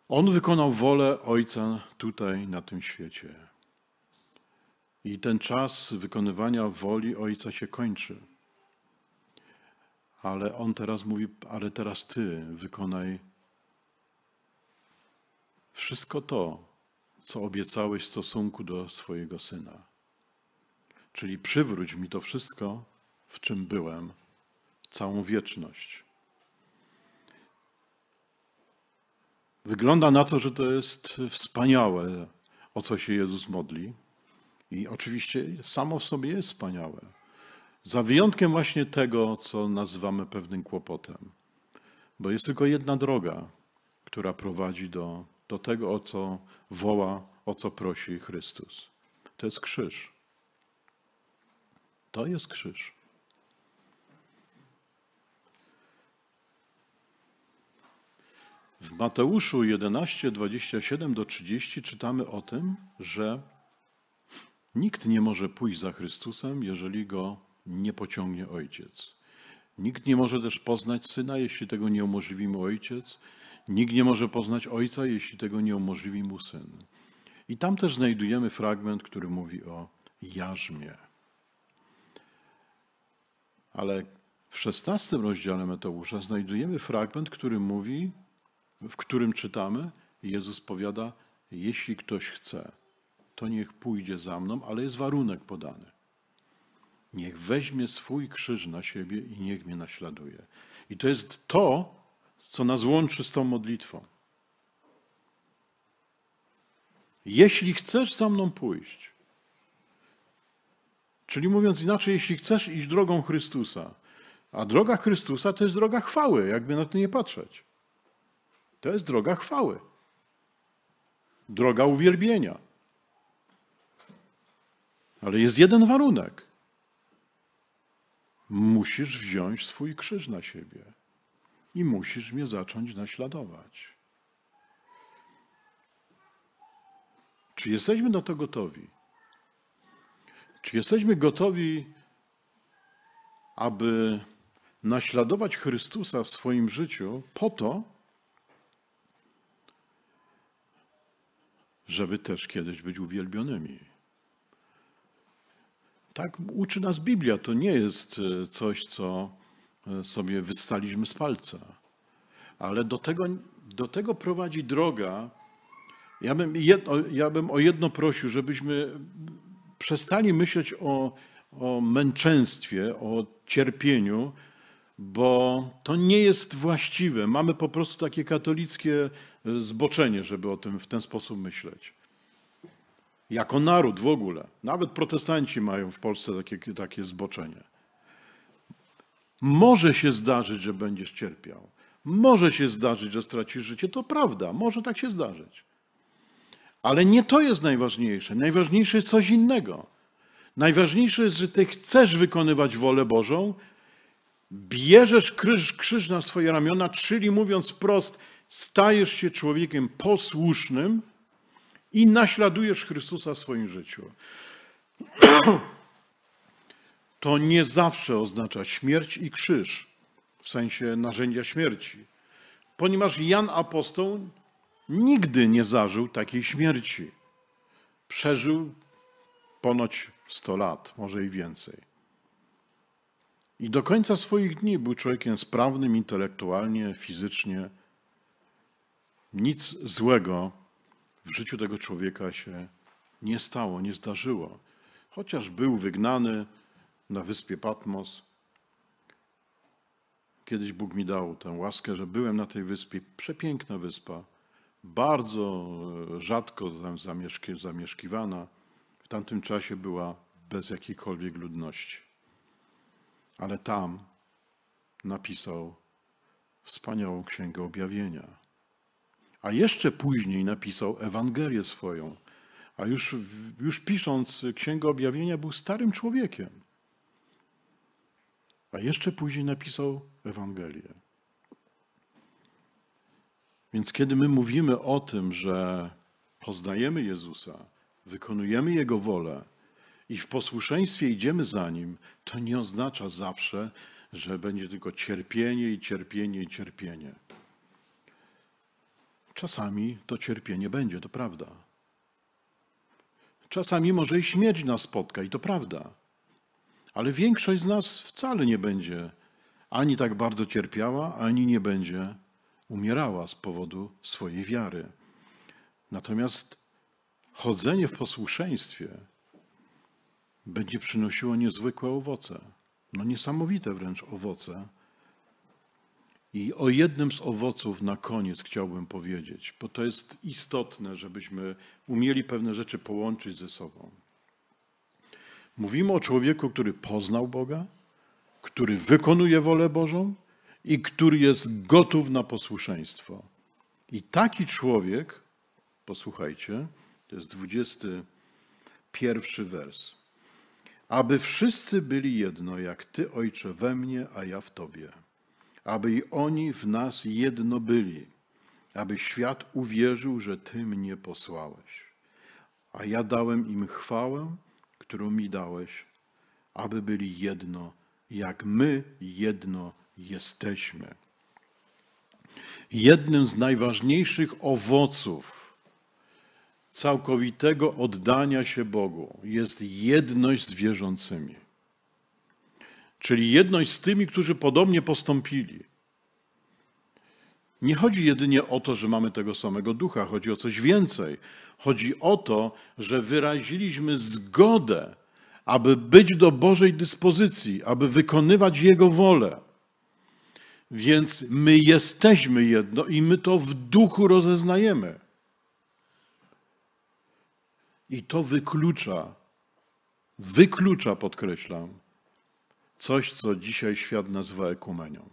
On wykonał wolę Ojca tutaj, na tym świecie. I ten czas wykonywania woli Ojca się kończy. Ale On teraz mówi, ale teraz Ty wykonaj wszystko to, co obiecałeś w stosunku do swojego Syna. Czyli przywróć mi to wszystko, w czym byłem całą wieczność. Wygląda na to, że to jest wspaniałe, o co się Jezus modli. I oczywiście samo w sobie jest wspaniałe. Za wyjątkiem właśnie tego, co nazywamy pewnym kłopotem. Bo jest tylko jedna droga, która prowadzi do, do tego, o co woła, o co prosi Chrystus. To jest krzyż. To jest krzyż. W Mateuszu 11, 27 do 30 czytamy o tym, że nikt nie może pójść za Chrystusem, jeżeli go nie pociągnie Ojciec. Nikt nie może też poznać Syna, jeśli tego nie umożliwi mu Ojciec. Nikt nie może poznać Ojca, jeśli tego nie umożliwi mu Syn. I tam też znajdujemy fragment, który mówi o jarzmie. Ale w szesnastym rozdziale Mateusza znajdujemy fragment, który mówi w którym czytamy, Jezus powiada: Jeśli ktoś chce, to niech pójdzie za mną, ale jest warunek podany. Niech weźmie swój krzyż na siebie i niech mnie naśladuje. I to jest to, co nas łączy z tą modlitwą. Jeśli chcesz za mną pójść, czyli mówiąc inaczej, jeśli chcesz iść drogą Chrystusa, a droga Chrystusa to jest droga chwały, jakby na to nie patrzeć. To jest droga chwały, droga uwielbienia. Ale jest jeden warunek. Musisz wziąć swój krzyż na siebie i musisz mnie zacząć naśladować. Czy jesteśmy do tego gotowi? Czy jesteśmy gotowi, aby naśladować Chrystusa w swoim życiu po to, żeby też kiedyś być uwielbionymi. Tak uczy nas Biblia. To nie jest e, coś, co e, sobie wystaliśmy z palca. Ale do tego, do tego prowadzi droga. Ja bym, jedno, ja bym o jedno prosił, żebyśmy przestali myśleć o, o męczeństwie, o cierpieniu, bo to nie jest właściwe. Mamy po prostu takie katolickie e, zboczenie, żeby o tym w ten sposób myśleć. Jako naród w ogóle. Nawet protestanci mają w Polsce takie, takie zboczenie. Może się zdarzyć, że będziesz cierpiał. Może się zdarzyć, że stracisz życie. To prawda, może tak się zdarzyć. Ale nie to jest najważniejsze. Najważniejsze jest coś innego. Najważniejsze jest, że ty chcesz wykonywać wolę Bożą, bierzesz krzyż, krzyż na swoje ramiona, czyli mówiąc prost, stajesz się człowiekiem posłusznym i naśladujesz Chrystusa w swoim życiu. To nie zawsze oznacza śmierć i krzyż, w sensie narzędzia śmierci, ponieważ Jan Apostoł nigdy nie zażył takiej śmierci. Przeżył ponoć 100 lat, może i więcej. I do końca swoich dni był człowiekiem sprawnym intelektualnie, fizycznie. Nic złego w życiu tego człowieka się nie stało, nie zdarzyło. Chociaż był wygnany na wyspie Patmos. Kiedyś Bóg mi dał tę łaskę, że byłem na tej wyspie. Przepiękna wyspa, bardzo e, rzadko zamieszki, zamieszkiwana. W tamtym czasie była bez jakiejkolwiek ludności ale tam napisał wspaniałą księgę objawienia. A jeszcze później napisał Ewangelię swoją. A już, już pisząc księgę objawienia, był starym człowiekiem. A jeszcze później napisał Ewangelię. Więc kiedy my mówimy o tym, że poznajemy Jezusa, wykonujemy Jego wolę, i w posłuszeństwie idziemy za Nim, to nie oznacza zawsze, że będzie tylko cierpienie i cierpienie i cierpienie. Czasami to cierpienie będzie, to prawda. Czasami może i śmierć nas spotka, i to prawda. Ale większość z nas wcale nie będzie ani tak bardzo cierpiała, ani nie będzie umierała z powodu swojej wiary. Natomiast chodzenie w posłuszeństwie będzie przynosiło niezwykłe owoce, no niesamowite wręcz owoce. I o jednym z owoców na koniec chciałbym powiedzieć, bo to jest istotne, żebyśmy umieli pewne rzeczy połączyć ze sobą. Mówimy o człowieku, który poznał Boga, który wykonuje wolę Bożą i który jest gotów na posłuszeństwo. I taki człowiek, posłuchajcie, to jest 21 wers aby wszyscy byli jedno, jak Ty, Ojcze, we mnie, a ja w Tobie, aby i oni w nas jedno byli, aby świat uwierzył, że Ty mnie posłałeś, a ja dałem im chwałę, którą mi dałeś, aby byli jedno, jak my jedno jesteśmy. Jednym z najważniejszych owoców, całkowitego oddania się Bogu jest jedność z wierzącymi. Czyli jedność z tymi, którzy podobnie postąpili. Nie chodzi jedynie o to, że mamy tego samego ducha, chodzi o coś więcej. Chodzi o to, że wyraziliśmy zgodę, aby być do Bożej dyspozycji, aby wykonywać Jego wolę. Więc my jesteśmy jedno i my to w duchu rozeznajemy. I to wyklucza, wyklucza, podkreślam, coś, co dzisiaj świat nazywa ekumenią.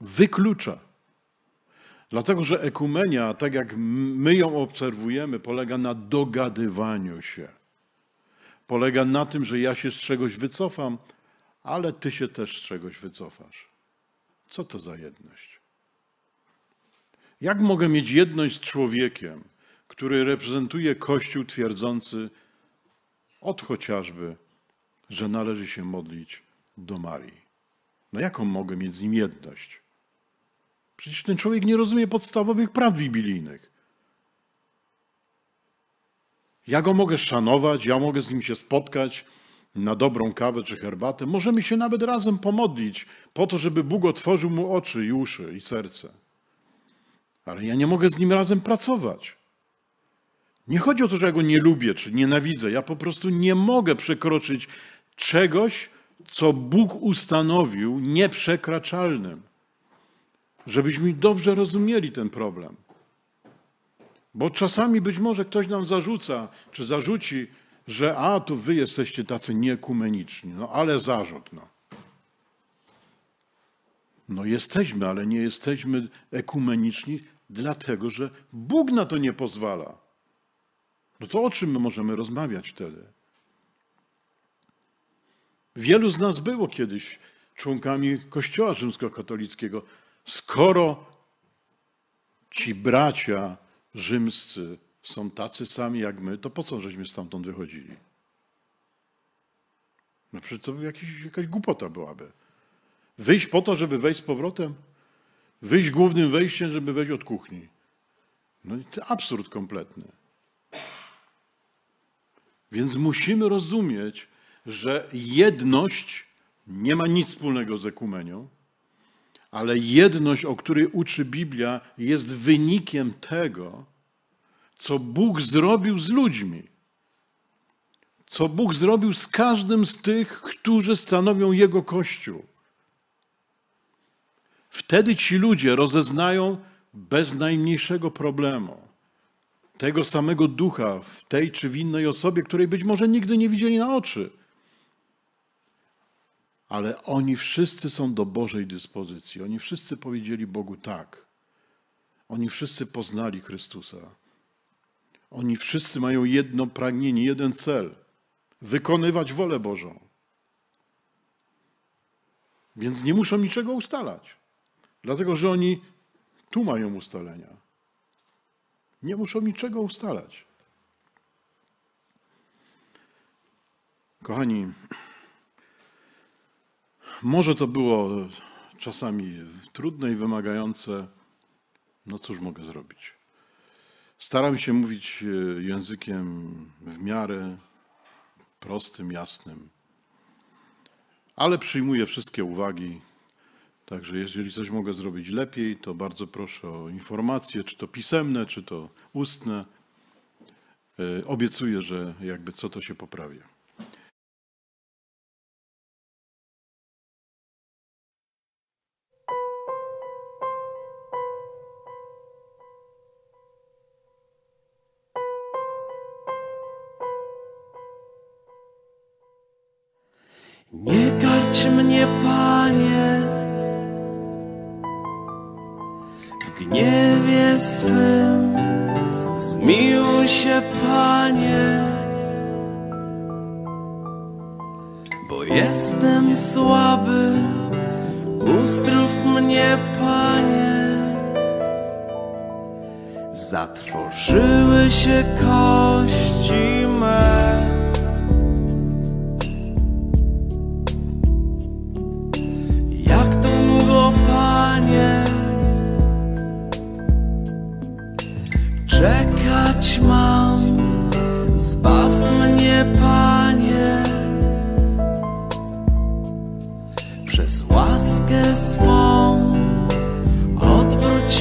Wyklucza. Dlatego, że ekumenia, tak jak my ją obserwujemy, polega na dogadywaniu się. Polega na tym, że ja się z czegoś wycofam, ale ty się też z czegoś wycofasz. Co to za jedność? Jak mogę mieć jedność z człowiekiem, który reprezentuje Kościół twierdzący od chociażby, że należy się modlić do Marii. No jaką mogę mieć z nim jedność? Przecież ten człowiek nie rozumie podstawowych praw biblijnych. Ja go mogę szanować, ja mogę z nim się spotkać na dobrą kawę czy herbatę. Możemy się nawet razem pomodlić po to, żeby Bóg otworzył mu oczy i uszy i serce. Ale ja nie mogę z nim razem pracować. Nie chodzi o to, że ja go nie lubię czy nienawidzę. Ja po prostu nie mogę przekroczyć czegoś, co Bóg ustanowił nieprzekraczalnym. Żebyśmy dobrze rozumieli ten problem. Bo czasami być może ktoś nam zarzuca, czy zarzuci, że a, to wy jesteście tacy nieekumeniczni. No ale zarzut, no. No jesteśmy, ale nie jesteśmy ekumeniczni, dlatego że Bóg na to nie pozwala. No to o czym my możemy rozmawiać wtedy? Wielu z nas było kiedyś członkami Kościoła rzymskokatolickiego. Skoro ci bracia rzymscy są tacy sami jak my, to po co żeśmy stamtąd wychodzili? No przecież to jakiś, jakaś głupota byłaby. Wyjść po to, żeby wejść z powrotem? Wyjść głównym wejściem, żeby wejść od kuchni. No i to absurd kompletny. Więc musimy rozumieć, że jedność nie ma nic wspólnego z ekumenią, ale jedność, o której uczy Biblia, jest wynikiem tego, co Bóg zrobił z ludźmi. Co Bóg zrobił z każdym z tych, którzy stanowią Jego Kościół. Wtedy ci ludzie rozeznają bez najmniejszego problemu tego samego ducha w tej czy w innej osobie, której być może nigdy nie widzieli na oczy. Ale oni wszyscy są do Bożej dyspozycji. Oni wszyscy powiedzieli Bogu tak. Oni wszyscy poznali Chrystusa. Oni wszyscy mają jedno pragnienie, jeden cel wykonywać wolę Bożą. Więc nie muszą niczego ustalać, dlatego że oni tu mają ustalenia. Nie muszą niczego ustalać. Kochani, może to było czasami trudne i wymagające. No cóż mogę zrobić? Staram się mówić e, językiem w miarę prostym, jasnym, ale przyjmuję wszystkie uwagi, Także jeżeli coś mogę zrobić lepiej, to bardzo proszę o informacje, czy to pisemne, czy to ustne. E, obiecuję, że jakby co to się poprawia.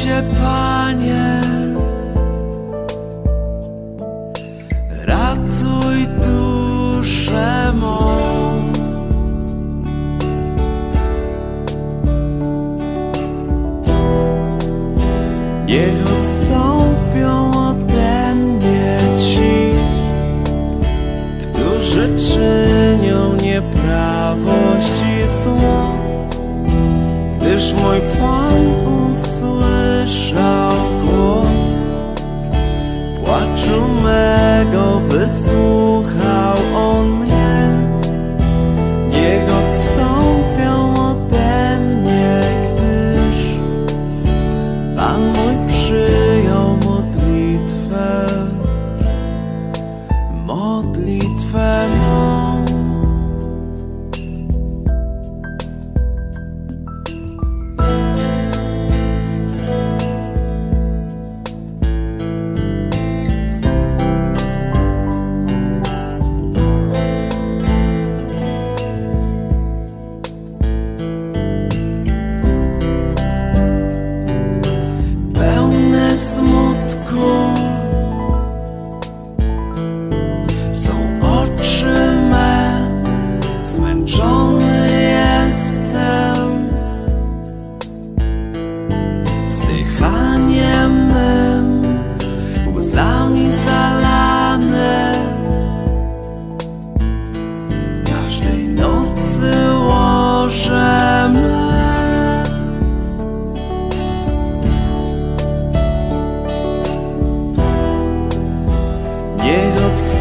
się, Panie. Ratuj duszę mą. Niech odstąpią ode mnie ci, którzy czynią nieprawości słów, gdyż mój Pan Jesús.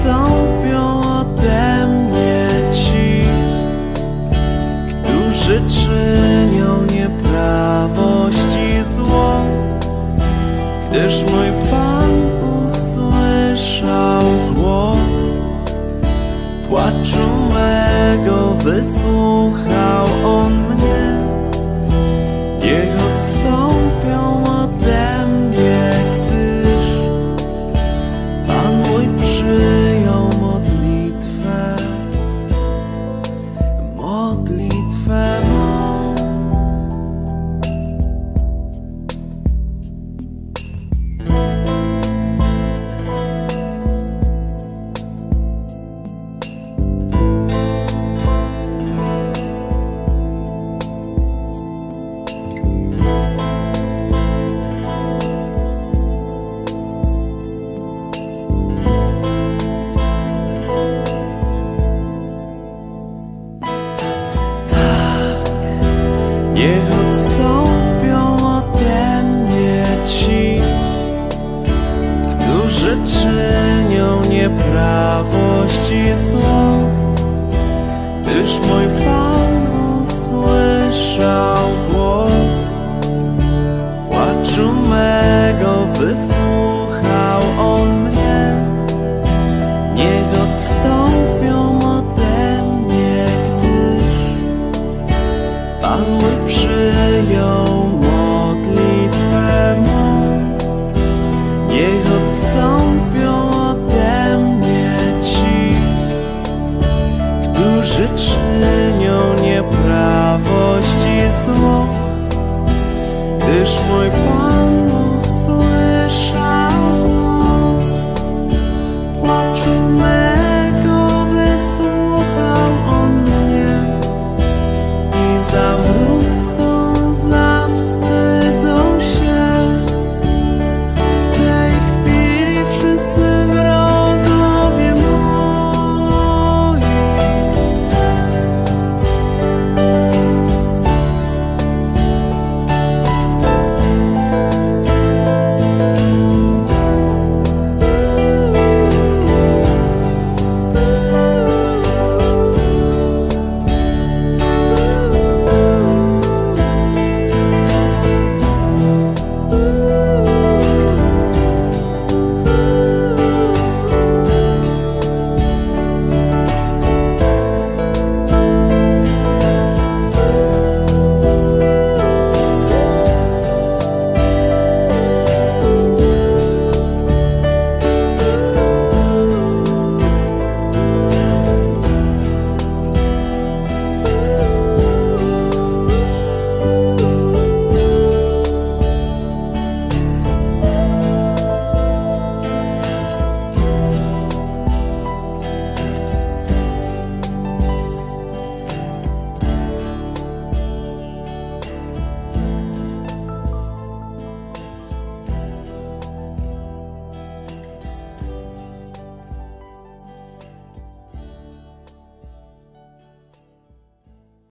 the którzy czynią nieprawość i zło, gdyż mój Pan